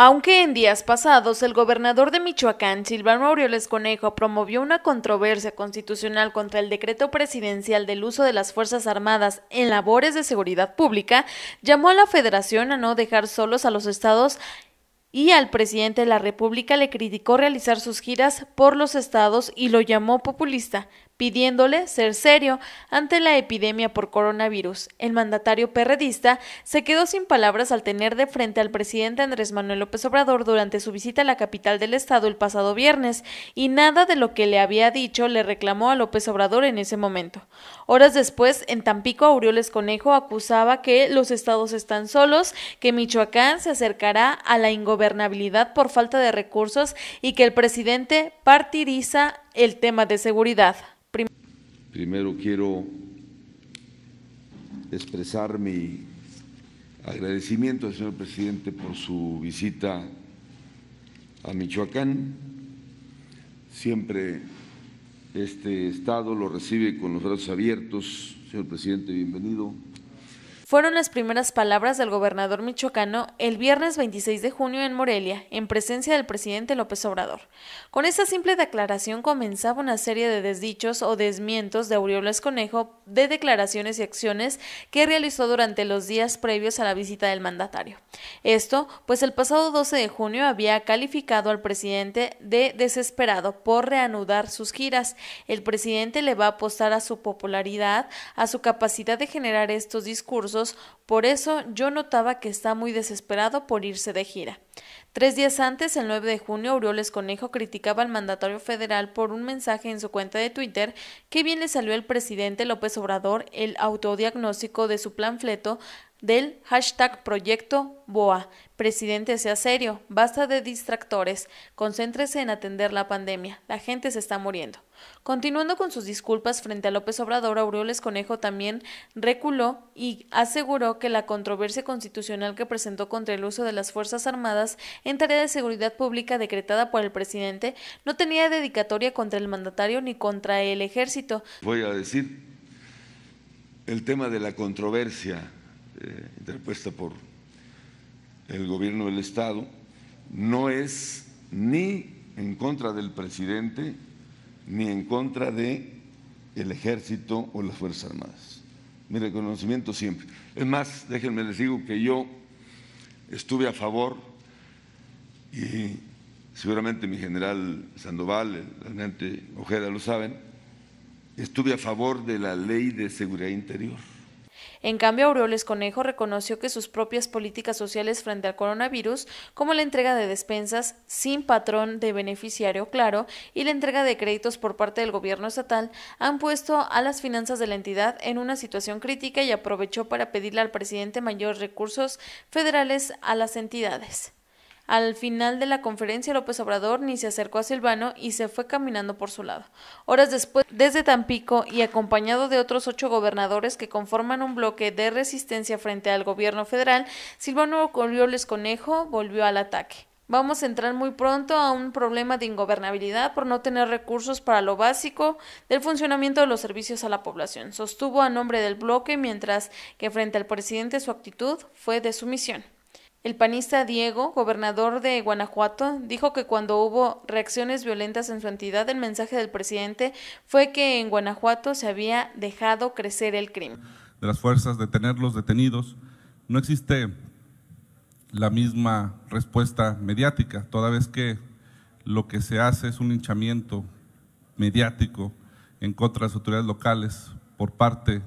Aunque en días pasados el gobernador de Michoacán, Silvano Aureoles Conejo, promovió una controversia constitucional contra el decreto presidencial del uso de las Fuerzas Armadas en labores de seguridad pública, llamó a la Federación a no dejar solos a los estados y al presidente de la República le criticó realizar sus giras por los estados y lo llamó populista, pidiéndole ser serio ante la epidemia por coronavirus. El mandatario perredista se quedó sin palabras al tener de frente al presidente Andrés Manuel López Obrador durante su visita a la capital del estado el pasado viernes, y nada de lo que le había dicho le reclamó a López Obrador en ese momento. Horas después, en Tampico, Aureoles Conejo acusaba que los estados están solos, que Michoacán se acercará a la ingobernabilidad por falta de recursos y que el presidente partiriza el tema de seguridad. Primero quiero expresar mi agradecimiento al señor presidente por su visita a Michoacán. Siempre este Estado lo recibe con los brazos abiertos. Señor presidente, bienvenido fueron las primeras palabras del gobernador michoacano el viernes 26 de junio en Morelia, en presencia del presidente López Obrador. Con esta simple declaración comenzaba una serie de desdichos o desmientos de Aureoles Conejo de declaraciones y acciones que realizó durante los días previos a la visita del mandatario. Esto, pues el pasado 12 de junio había calificado al presidente de desesperado por reanudar sus giras. El presidente le va a apostar a su popularidad, a su capacidad de generar estos discursos por eso yo notaba que está muy desesperado por irse de gira. Tres días antes, el 9 de junio, Aureoles Conejo criticaba al mandatario federal por un mensaje en su cuenta de Twitter que bien le salió el presidente López Obrador el autodiagnóstico de su planfleto del hashtag proyecto BOA. Presidente, sea serio, basta de distractores, concéntrese en atender la pandemia, la gente se está muriendo. Continuando con sus disculpas frente a López Obrador, Aureoles Conejo también reculó y aseguró que la controversia constitucional que presentó contra el uso de las Fuerzas Armadas en tarea de seguridad pública decretada por el presidente no tenía dedicatoria contra el mandatario ni contra el ejército. Voy a decir el tema de la controversia eh, interpuesta por el gobierno del Estado no es ni en contra del presidente ni en contra de el ejército o las Fuerzas Armadas. Mi reconocimiento siempre. Es más, déjenme les digo que yo estuve a favor y seguramente mi general Sandoval, el teniente Ojeda lo saben, estuve a favor de la ley de seguridad interior en cambio, Aureoles Conejo reconoció que sus propias políticas sociales frente al coronavirus, como la entrega de despensas sin patrón de beneficiario claro y la entrega de créditos por parte del gobierno estatal, han puesto a las finanzas de la entidad en una situación crítica y aprovechó para pedirle al presidente mayores recursos federales a las entidades. Al final de la conferencia, López Obrador ni se acercó a Silvano y se fue caminando por su lado. Horas después, desde Tampico y acompañado de otros ocho gobernadores que conforman un bloque de resistencia frente al gobierno federal, Silvano Corrioles Conejo volvió al ataque. Vamos a entrar muy pronto a un problema de ingobernabilidad por no tener recursos para lo básico del funcionamiento de los servicios a la población, sostuvo a nombre del bloque, mientras que frente al presidente su actitud fue de sumisión. El panista Diego, gobernador de Guanajuato, dijo que cuando hubo reacciones violentas en su entidad, el mensaje del presidente fue que en Guanajuato se había dejado crecer el crimen. De las fuerzas, de tenerlos detenidos, no existe la misma respuesta mediática, toda vez que lo que se hace es un hinchamiento mediático en contra de las autoridades locales por parte de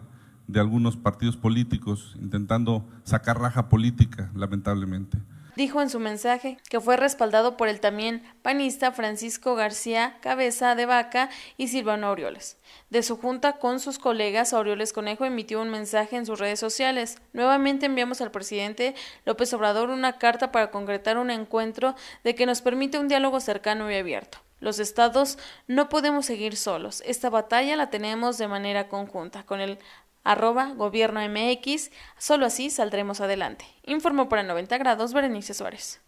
de algunos partidos políticos, intentando sacar raja política, lamentablemente. Dijo en su mensaje que fue respaldado por el también panista Francisco García Cabeza de Vaca y Silvano Aureoles. De su junta con sus colegas, Aureoles Conejo emitió un mensaje en sus redes sociales. Nuevamente enviamos al presidente López Obrador una carta para concretar un encuentro de que nos permite un diálogo cercano y abierto. Los estados no podemos seguir solos. Esta batalla la tenemos de manera conjunta, con el arroba gobierno MX. Solo así saldremos adelante. Informo para 90 grados Berenice Suárez.